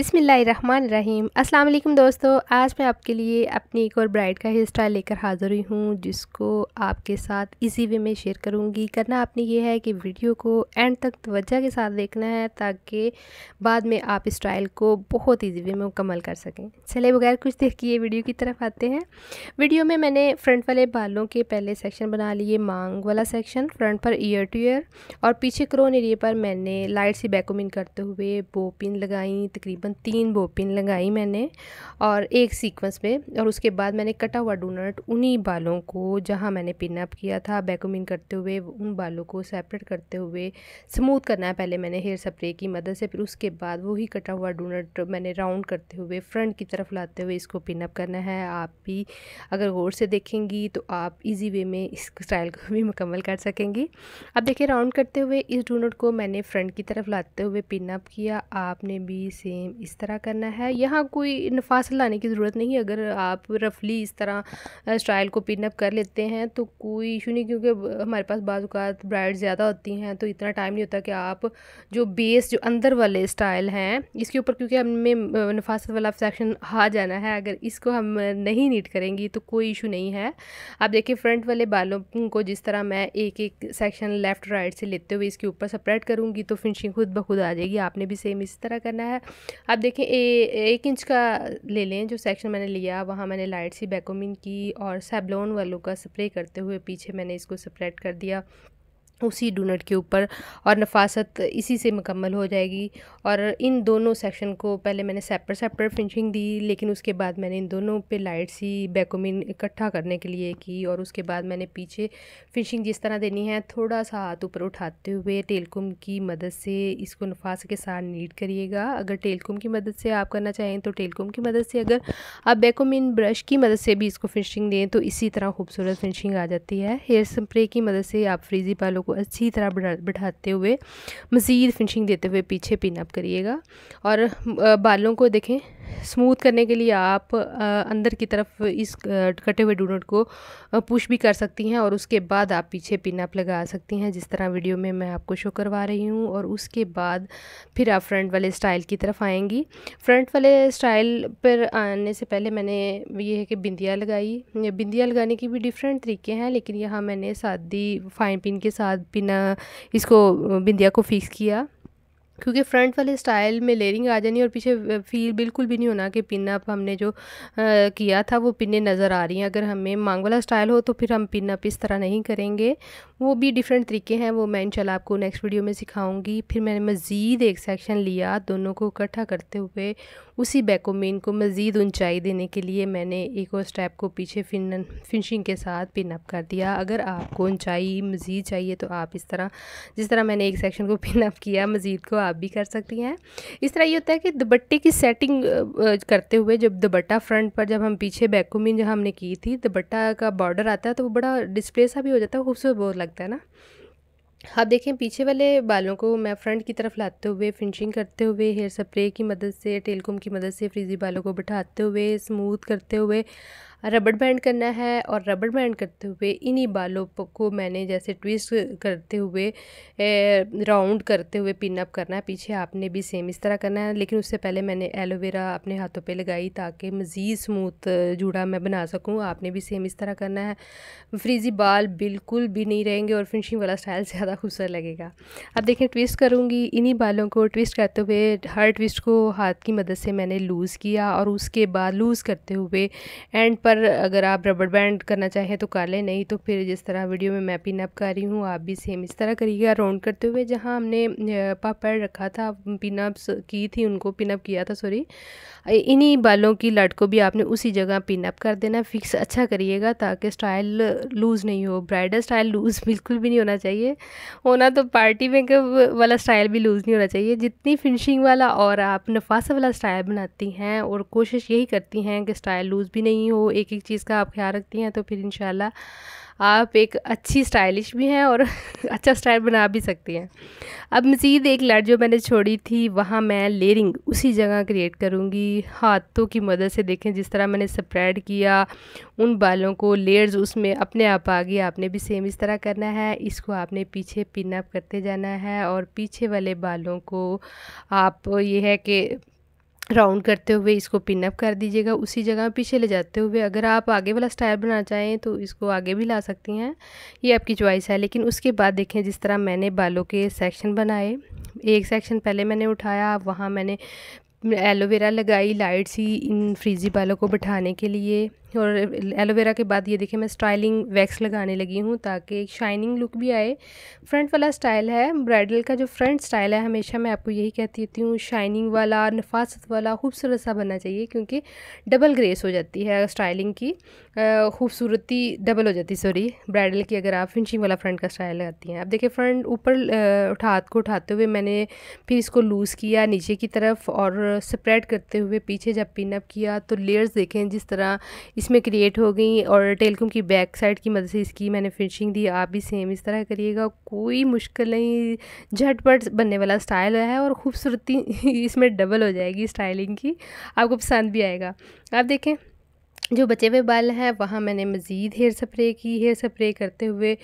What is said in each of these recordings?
बिसमीम अल्लाम दोस्तों आज मैं आपके लिए अपनी एक और ब्राइड का हेयर स्टाइल लेकर हाज़िर हुई हूँ जिसको आपके साथ इसी वे में शेयर करूँगी करना आपने ये है कि वीडियो को एंड तक तवज्जा के साथ देखना है ताकि बाद में आप इस स्टाइल को बहुत ईजी वे में मुकम्मल कर सकें चले बगैर कुछ देख के ये वीडियो की तरफ आते हैं वीडियो में मैंने फ्रंट वाले बालों के पहले सेक्शन बना लिए मांग वाला सेक्शन फ्रंट पर ईयर टू ईयर और पीछे क्रोन एरिए पर मैंने लाइट सी बैकोमिन करते हुए बोपिन लगाई तकरीबन तकरीबन तीन बोपिन लगाई मैंने और एक सीक्वेंस में और उसके बाद मैंने कटा हुआ डोनट उन्हीं बालों को जहाँ मैंने पिनअप किया था बैकोमिन करते हुए उन बालों को सेपरेट करते हुए स्मूथ करना है पहले मैंने हेयर स्प्रे की मदद से फिर उसके बाद वही कटा हुआ डोनट मैंने राउंड करते हुए फ्रंट की तरफ लाते हुए इसको पिनअप करना है आप भी अगर गौर से देखेंगी तो आप इजी वे में इस स्टाइल को भी मुकम्मल कर सकेंगी अब देखिए राउंड करते हुए इस डोनट को मैंने फ्रंट की तरफ लाते हुए पिनअप किया आपने भी सेम इस तरह करना है यहाँ कोई नफास लाने की ज़रूरत नहीं है अगर आप रफली इस तरह स्टाइल को पिनअप कर लेते हैं तो कोई इशू नहीं क्योंकि हमारे पास बाज़ात ब्राइड ज़्यादा होती हैं तो इतना टाइम नहीं होता कि आप जो बेस जो अंदर वाले स्टाइल हैं इसके ऊपर क्योंकि हमें नफासत वाला सेक्शन आ जाना है अगर इसको हम नहीं नीट करेंगी तो कोई इशू नहीं है आप देखिए फ्रंट वाले बालों को जिस तरह मैं एक एक सेक्शन लेफ़्ट राइट से लेते हुए इसके ऊपर सपरेट करूँगी तो फिनिशिंग खुद ब खुद आ जाएगी आपने भी सेम इसी तरह करना है आप देखें ए, एक इंच का ले लें जो सेक्शन मैंने लिया वहाँ मैंने लाइट सी बैकोमिन की और सैबलोन वालों का स्प्रे करते हुए पीछे मैंने इसको स्प्रेड कर दिया उसी डोनट के ऊपर और नफासत इसी से मुकम्मल हो जाएगी और इन दोनों सेक्शन को पहले मैंने सेपर सेपर फिनिशिंग दी लेकिन उसके बाद मैंने इन दोनों पे लाइट सी बैकोमिन इकट्ठा करने के लिए की और उसके बाद मैंने पीछे फिनिशिंग जिस तरह देनी है थोड़ा सा हाथ ऊपर उठाते हुए टेलकुम की मदद से इसको नफास के साथ नीट करिएगा अगर टेलकुम की मदद से आप करना चाहें तो टेलकुम की मदद से अगर आप बैकोमिन ब्रश की मदद से भी इसको फिनिशिंग दें तो इसी तरह खूबसूरत फिनिशिंग आ जाती है हेयर स्प्रे की मदद से आप फ्रीजी पालों को को अच्छी तरह बैठाते हुए मज़ीद फिनिशिंग देते हुए पीछे पिनअप करिएगा और बालों को देखें स्मूथ करने के लिए आप अंदर की तरफ इस कटे हुए डोनट को पुश भी कर सकती हैं और उसके बाद आप पीछे पिनअप लगा सकती हैं जिस तरह वीडियो में मैं आपको शो करवा रही हूँ और उसके बाद फिर आप फ्रंट वाले स्टाइल की तरफ आएंगी फ्रंट वाले स्टाइल पर आने से पहले मैंने ये है कि बिंदिया लगाई बिंदिया लगाने की भी डिफरेंट तरीके हैं लेकिन यहाँ मैंने सादी फाइन पिन के साथ बिना इसको बिंदिया को फिक्स किया क्योंकि फ्रंट वाले स्टाइल में लेयरिंग आ जानी और पीछे फील बिल्कुल भी नहीं होना कि पिन अप हमने जो आ, किया था वो पिने नज़र आ रही हैं अगर हमें मांग वाला स्टाइल हो तो फिर हम पिन अप इस तरह नहीं करेंगे वो भी डिफरेंट तरीके हैं वो मैं इंशाल्लाह आपको नेक्स्ट वीडियो में सिखाऊंगी फिर मैंने मज़ीद एक सेक्शन लिया दोनों को इकट्ठा करते हुए उसी बैको में इनको मज़ीद ऊंचाई देने के लिए मैंने एक और स्टेप को पीछे फिन फिनिशिंग के साथ पिन अप कर दिया अगर आपको ऊंचाई मज़ीद चाहिए तो आप इस तरह जिस तरह मैंने एक सेक्शन को पिन अप किया मज़ीद को आप आप भी कर सकती हैं इस तरह ये होता है कि दुपट्टे की सेटिंग करते हुए जब दुपट्टा फ्रंट पर जब हम पीछे बैकूमिन जहाँ हमने की थी दुपट्टा का बॉर्डर आता है तो वो बड़ा डिस्प्ले सा भी हो जाता है खूबसूरत बहुत लगता है ना आप देखें पीछे वाले बालों को मैं फ्रंट की तरफ लाते हुए फिनिशिंग करते हुए हेयर स्प्रे की मदद से टेलकोम की मदद से फ्रीजी बालों को बिठाते हुए स्मूथ करते हुए रबड़ बैंड करना है और रबड़ बैंड करते हुए इन्हीं बालों को मैंने जैसे ट्विस्ट करते हुए राउंड करते हुए पिनअप करना है पीछे आपने भी सेम इस तरह करना है लेकिन उससे पहले मैंने एलोवेरा अपने हाथों पर लगाई ताकि मज़ीद स्मूथ जूड़ा मैं बना सकूँ आपने भी सेम इस तरह करना है फ्रीजी बाल बिल्कुल भी नहीं रहेंगे और फिनिशिंग वाला स्टाइल ज़्यादा खूबसूरत लगेगा अब देखें ट्विस्ट करूँगी इन्हीं बालों को ट्विस्ट करते हुए हर ट्विस्ट को हाथ की मदद से मैंने लूज़ किया और उसके बाद लूज़ करते हुए एंड पर पर अगर आप रबड़ बैंड करना चाहें तो कर लें नहीं तो फिर जिस तरह वीडियो में मैं पिनअप कर रही हूँ आप भी सेम इस तरह करिएगा राउंड करते हुए जहाँ हमने पापड़ रखा था पिनअप्स की थी उनको पिनअप किया था सॉरी इन्हीं बालों की लट को भी आपने उसी जगह पिनअप कर देना फिक्स अच्छा करिएगा ताकि स्टाइल लूज़ नहीं हो ब्राइडल स्टाइल लूज़ बिल्कुल भी नहीं होना चाहिए होना तो पार्टी मेकअप वाला स्टाइल भी लूज़ नहीं होना चाहिए जितनी फिनिशिंग वाला और आप नफासा वाला स्टाइल बनाती हैं और कोशिश यही करती हैं कि स्टाइल लूज़ भी नहीं हो एक एक चीज़ का आप ख्याल रखती हैं तो फिर इन आप एक अच्छी स्टाइलिश भी हैं और अच्छा स्टाइल बना भी सकती हैं अब मज़ीद एक लड़ जो मैंने छोड़ी थी वहाँ मैं लेयरिंग उसी जगह क्रिएट करूँगी हाथों की मदद से देखें जिस तरह मैंने स्प्रेड किया उन बालों को लेयर्स उसमें अपने आप आ गई आपने भी सेम इस तरह करना है इसको आपने पीछे पिनअप करते जाना है और पीछे वाले बालों को आप ये है कि राउंड करते हुए इसको पिन अप कर दीजिएगा उसी जगह पीछे ले जाते हुए अगर आप आगे वाला स्टाइल बनाना चाहें तो इसको आगे भी ला सकती हैं ये आपकी चॉइस है लेकिन उसके बाद देखें जिस तरह मैंने बालों के सेक्शन बनाए एक सेक्शन पहले मैंने उठाया वहाँ मैंने एलोवेरा लगाई लाइट सी इन फ्रीजी बालों को बैठाने के लिए और एलोवेरा के बाद ये देखिए मैं स्टाइलिंग वैक्स लगाने लगी हूँ ताकि एक शाइनिंग लुक भी आए फ्रंट वाला स्टाइल है ब्राइडल का जो फ्रंट स्टाइल है हमेशा मैं आपको यही कहती रहती हूँ शाइनिंग वाला नफासत वाला खूबसूरत सा बनना चाहिए क्योंकि डबल ग्रेस हो जाती है स्टाइलिंग की खूबसूरती डबल हो जाती है सॉरी ब्राइडल की अगर आप फिनिशिंग वाला फ्रंट का स्टाइल लगाती हैं आप देखिए फ्रंट ऊपर उठा को उठाते हुए मैंने फिर इसको लूज़ किया नीचे की तरफ और स्प्रेड करते हुए पीछे जब पिनअप किया तो लेयर्स देखें जिस तरह इसमें क्रिएट हो गई और टेलकॉम की बैक साइड की मदद से इसकी मैंने फिनिशिंग दी आप भी सेम इस तरह करिएगा कोई मुश्किल नहीं झटपट बनने वाला स्टाइल है और खूबसूरती इसमें डबल हो जाएगी स्टाइलिंग की आपको पसंद भी आएगा आप देखें जो बचे हुए बाल हैं वहाँ मैंने मज़ीद हेयर स्प्रे की हेयर स्प्रे करते हुए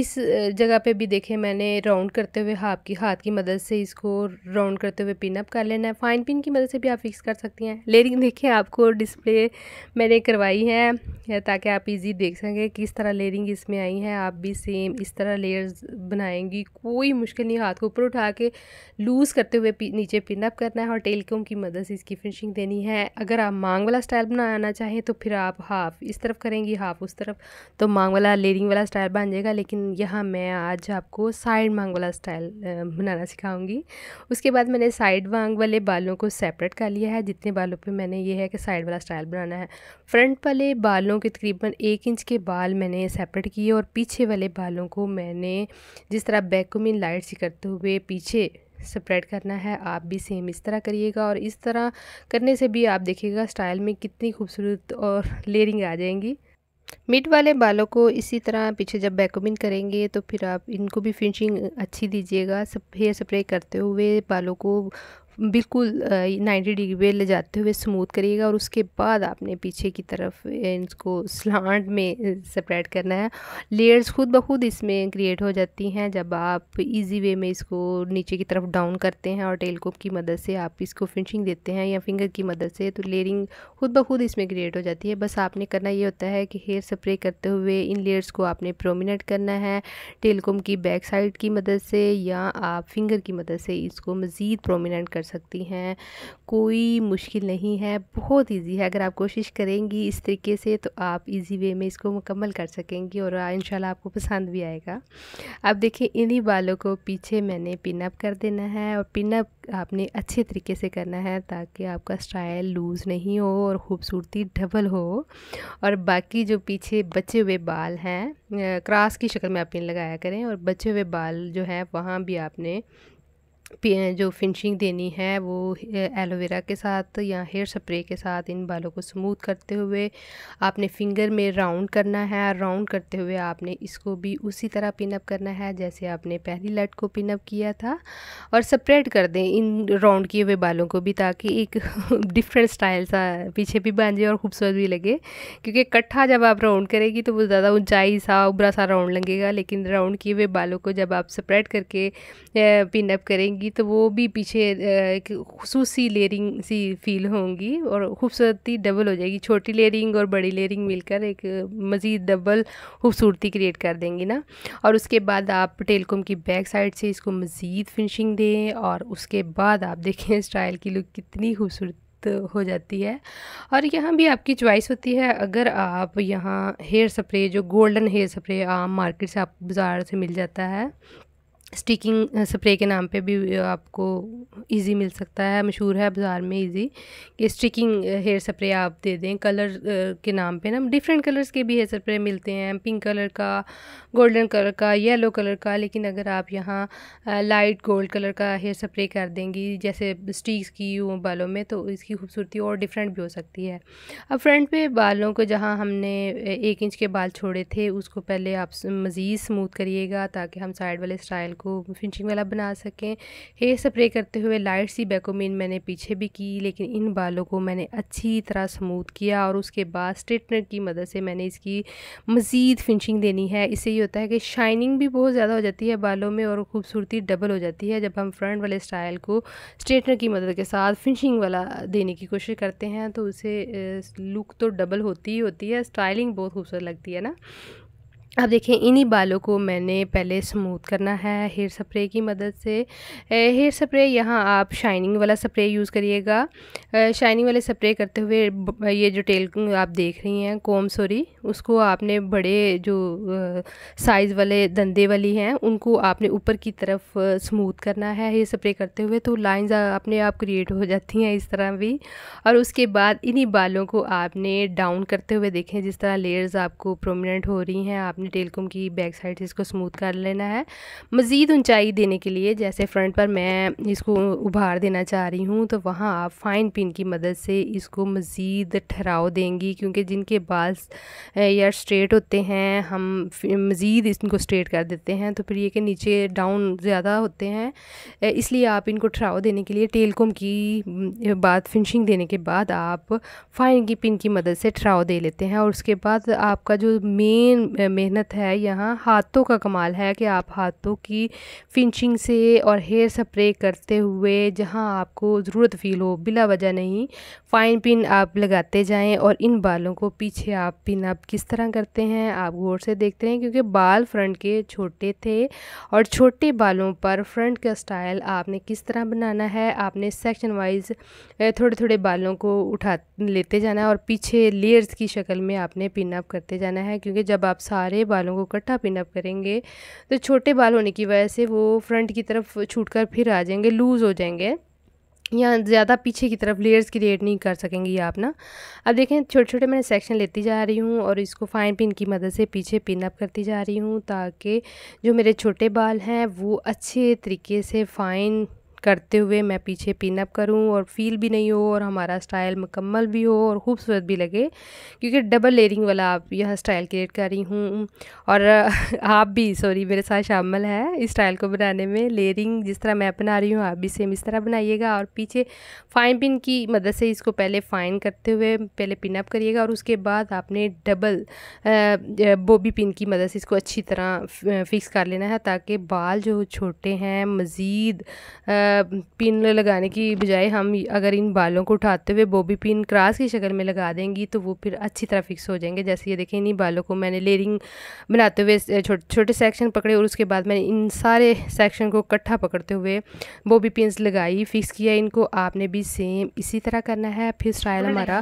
इस जगह पे भी देखे मैंने राउंड करते हुए हाथ की हाथ की मदद से इसको राउंड करते हुए पिनअप कर लेना है फ़ाइन पिन की मदद से भी आप फिक्स कर सकती हैं लेकिन देखिए आपको डिस्प्ले मैंने करवाई है है ताकि आप इजी देख सकें किस तरह लेयरिंग इसमें आई है आप भी सेम इस तरह लेयर्स बनाएंगी कोई मुश्किल नहीं हाथ को ऊपर उठा के लूज़ करते हुए नीचे पिनअप करना है और टेलकॉम की मदद से इसकी फिनिशिंग देनी है अगर आप मांग वाला स्टाइल बनाना चाहें तो फिर आप हाफ इस तरफ करेंगी हाफ उस तरफ तो मांग वाला लेयरिंग वाला स्टाइल बन जाएगा लेकिन यहाँ मैं आज आपको साइड मांग वाला स्टाइल बनाना सिखाऊंगी उसके बाद मैंने साइड मांग वाले बालों को सेपरेट कर लिया है जितने बालों पर मैंने ये है कि साइड वाला स्टाइल बनाना है फ्रंट वाले बालों बालों के तकरीबन एक इंच के बाल मैंने सेपरेट किए और पीछे वाले बालों को मैंने जिस तरह बैकुमिन लाइट से करते हुए पीछे स्प्रेड करना है आप भी सेम इस तरह करिएगा और इस तरह करने से भी आप देखिएगा स्टाइल में कितनी खूबसूरत और लेयरिंग आ जाएंगी मिड वाले बालों को इसी तरह पीछे जब बैकमिन करेंगे तो फिर आप इनको भी फिनिशिंग अच्छी दीजिएगा हेयर स्प्रे करते हुए बालों को बिल्कुल नाइन्टी डिग्री पे ले जाते हुए स्मूथ करिएगा और उसके बाद आपने पीछे की तरफ इसको स्लांट में सेपरेट करना है लेयर्स खुद ब खुद इसमें क्रिएट हो जाती हैं जब आप इजी वे में इसको नीचे की तरफ डाउन करते हैं और टेलकोप की मदद से आप इसको फिनिशिंग देते हैं या फिंगर की मदद से तो लेयरिंग खुद ब खुद इसमें क्रिएट हो जाती है बस आपने करना ये होता है कि हेयर स्प्रे करते हुए इन लेयर्स को आपने प्रोमिनेट करना है टेलकोम की बैक साइड की मदद से या आप फिंगर की मदद से इसको मज़ीद प्रोमिनेंट कर सकती हैं कोई मुश्किल नहीं है बहुत ईजी है अगर आप कोशिश करेंगी इस तरीके से तो आप इजी वे में इसको मुकम्मल कर सकेंगी और इन आपको पसंद भी आएगा अब देखिए इन्हीं बालों को पीछे मैंने पिनअप कर देना है और पिनअप आपने अच्छे तरीके से करना है ताकि आपका स्टाइल लूज़ नहीं हो और ख़ूबसूरती डबल हो और बाकी जो पीछे बचे हुए बाल हैं क्रॉस की शक्ल में आप पिन लगाया करें और बचे हुए बाल जो है वहाँ भी आपने जो फिनिशिंग देनी है वो एलोवेरा के साथ या हेयर स्प्रे के साथ इन बालों को स्मूथ करते हुए आपने फिंगर में राउंड करना है राउंड करते हुए आपने इसको भी उसी तरह पिनअप करना है जैसे आपने पहली लट को पिनअप किया था और स्प्रेड कर दें इन राउंड किए हुए बालों को भी ताकि एक डिफरेंट स्टाइल सा पीछे भी बन जाए और खूबसूरत भी लगे क्योंकि इकट्ठा जब आप राउंड करेगी तो वो ज़्यादा ऊँचाई सा उबरा सा राउंड लगेगा लेकिन राउंड किए हुए बालों को जब आप स्प्रेड करके पिनअप करेंगे होगी तो वो भी पीछे एक खसूसी लेयरिंग सी फील होंगी और खूबसूरती डबल हो जाएगी छोटी लेयरिंग और बड़ी लेयरिंग मिलकर एक मज़ीद डबल खूबसूरती क्रिएट कर देंगी ना और उसके बाद आप टेलकॉम की बैक साइड से इसको मज़ीद फिनिशिंग दें और उसके बाद आप देखें स्टाइल की लुक कितनी खूबसूरत हो जाती है और यहाँ भी आपकी चॉइस होती है अगर आप यहाँ हेयर स्प्रे जो गोल्डन हेयर स्प्रे आम मार्केट से आप बाज़ार से मिल जाता है स्टिकिंग स्प्रे के नाम पे भी आपको इजी मिल सकता है मशहूर है बाज़ार में इजी कि स्टिकिंग हेयर स्प्रे आप दे दें कलर के नाम पे ना डिफरेंट कलर्स के भी हेयर स्प्रे मिलते हैं पिंक कलर का गोल्डन कलर का येलो कलर का लेकिन अगर आप यहाँ लाइट गोल्ड कलर का हेयर स्प्रे कर देंगी जैसे स्टिक्स की हूँ बालों में तो इसकी खूबसूरती और डिफरेंट भी हो सकती है अब फ्रंट पे बालों को जहाँ हमने एक इंच के बाल छोड़े थे उसको पहले आप मज़ीद स्मूथ करिएगा ताकि हम साइड वाले स्टाइल को फिनिशिंग वाला बना सकें हेयर स्प्रे करते हुए लाइट सी बैकोमिन मैंने पीछे भी की लेकिन इन बालों को मैंने अच्छी तरह स्मूथ किया और उसके बाद स्ट्रेटनर की मदद से मैंने इसकी मज़ीद फिनिशिंग देनी है इससे ये होता है कि शाइनिंग भी बहुत ज़्यादा हो जाती है बालों में और खूबसूरती डबल हो जाती है जब हम फ्रंट वाले स्टाइल को स्ट्रेटनर की मदद के साथ फिनिशिंग वाला देने की कोशिश करते हैं तो उसे लुक तो डबल होती ही होती है स्टाइलिंग बहुत खूबसूरत लगती है ना अब देखें इन्हीं बालों को मैंने पहले स्मूथ करना है हेयर स्प्रे की मदद से हेयर स्प्रे यहाँ आप शाइनिंग वाला स्प्रे यूज़ करिएगा शाइनिंग वाले स्प्रे करते हुए ये जो टेल आप देख रही हैं कोम सॉरी उसको आपने बड़े जो साइज़ वाले दंदे वाली हैं उनको आपने ऊपर की तरफ स्मूथ करना है हेयर स्प्रे करते हुए तो लाइन्स अपने आप क्रिएट हो जाती हैं इस तरह भी और उसके बाद इन्हीं बालों को आपने डाउन करते हुए देखें जिस तरह लेयर्स आपको प्रोमिनेंट हो रही हैं आप आपने टेलकुम की बैक साइड से इसको स्मूथ कर लेना है मज़ीद ऊंचाई देने के लिए जैसे फ्रंट पर मैं इसको उभार देना चाह रही हूँ तो वहाँ आप फाइन पिन की मदद से इसको मज़ीद ठहराव देंगी क्योंकि जिनके बाल या स्ट्रेट होते हैं हम मज़ीद इनको स्ट्रेट कर देते हैं तो फिर ये कि नीचे डाउन ज़्यादा होते हैं इसलिए आप इनको ठहराव देने के लिए टेलकुम की बाद फिनिशिंग देने के बाद आप फाइन की पिन की मदद से ठहराव दे लेते हैं और उसके बाद आपका जो मेन मेहनत मेहनत है यहाँ हाथों का कमाल है कि आप हाथों की फिनिशिंग से और हेयर स्प्रे करते हुए जहाँ आपको ज़रूरत फील हो बिला वजह नहीं फ़ाइन पिन आप लगाते जाएं और इन बालों को पीछे आप पिन आप किस तरह करते हैं आप गौर से देखते हैं क्योंकि बाल फ्रंट के छोटे थे और छोटे बालों पर फ्रंट का स्टाइल आपने किस तरह बनाना है आपने सेक्शन वाइज थोड़े थोड़े बालों को उठा लेते जाना है और पीछे लेयर्स की शक्ल में आपने पिन अप करते जाना है क्योंकि जब आप सारे अपने बालों को इकट्ठा पिनअप करेंगे तो छोटे बाल होने की वजह से वो फ्रंट की तरफ छूट कर फिर आ जाएंगे लूज़ हो जाएंगे या ज़्यादा पीछे की तरफ लेयर्स क्रिएट नहीं कर सकेंगे आप ना अब देखें छोटे छोटे मैंने सेक्शन लेती जा रही हूँ और इसको फाइन पिन की मदद से पीछे पिन अप करती जा रही हूँ ताकि जो मेरे छोटे बाल हैं वो अच्छे तरीके से फ़ाइन करते हुए मैं पीछे पिनअप करूँ और फील भी नहीं हो और हमारा स्टाइल मुकम्मल भी हो और खूबसूरत भी लगे क्योंकि डबल लेयरिंग वाला आप यह स्टाइल क्रिएट कर रही हूँ और आप भी सॉरी मेरे साथ शामिल है इस स्टाइल को बनाने में लेयरिंग जिस तरह मैं बना रही हूँ आप भी सेम इस तरह बनाइएगा और पीछे फाइन पिन की मदद से इसको पहले फाइन करते हुए पहले पिनअप करिएगा और उसके बाद आपने डबल बोबी पिन की मदद से इसको अच्छी तरह फिक्स कर लेना है ताकि बाल जो छोटे हैं मज़ीद पिन लगाने की बजाय हम अगर इन बालों को उठाते हुए बोबी पिन क्रास की शक्ल में लगा देंगी तो वो फिर अच्छी तरह फिक्स हो जाएंगे जैसे ये देखें इन्हीं बालों को मैंने लेयरिंग बनाते हुए छोटे छोटे सेक्शन पकड़े और उसके बाद मैंने इन सारे सेक्शन को इकट्ठा पकड़ते हुए बोबी पिन लगाई फ़िक्स किया इनको आपने भी सेम इसी तरह करना है फिर स्टाइल हमारा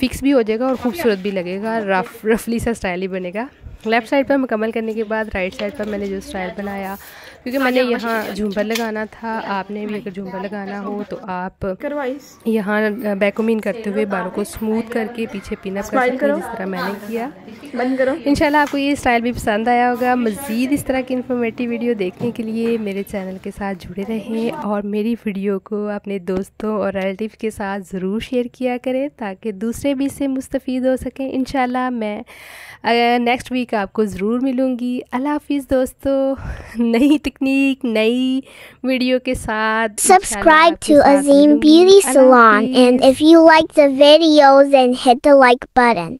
फ़िक्स भी हो जाएगा और खूबसूरत भी लगेगा हाँ, रफ रफली सा स्टाइल ही बनेगा लेफ़्ट साइड पर मुकम्मल करने के बाद राइट साइड पर मैंने जो स्टाइल बनाया क्योंकि मैंने यहाँ झूमर लगाना था आपने भी अगर झूमर लगाना हो तो आप यहाँ बैकोमीन करते हुए बालों को स्मूथ करके पीछे पिनअप कर सकते हैं जिस तरह मैंने किया बंद करो इनशाला आपको ये स्टाइल भी पसंद आया होगा मज़ीद इस तरह की इन्फॉर्मेटिव वीडियो देखने के लिए मेरे चैनल के साथ जुड़े रहें और मेरी वीडियो को अपने दोस्तों और रिलेटिव के साथ ज़रूर शेयर किया करें ताकि दूसरे भी इससे मुस्तफ़ हो सकें इन मैं नेक्स्ट वीक आपको ज़रूर मिलूँगी अल्लाह हाफिज़ दोस्तों नहीं subscribe to azim beauty salon and if you like the videos then hit the like button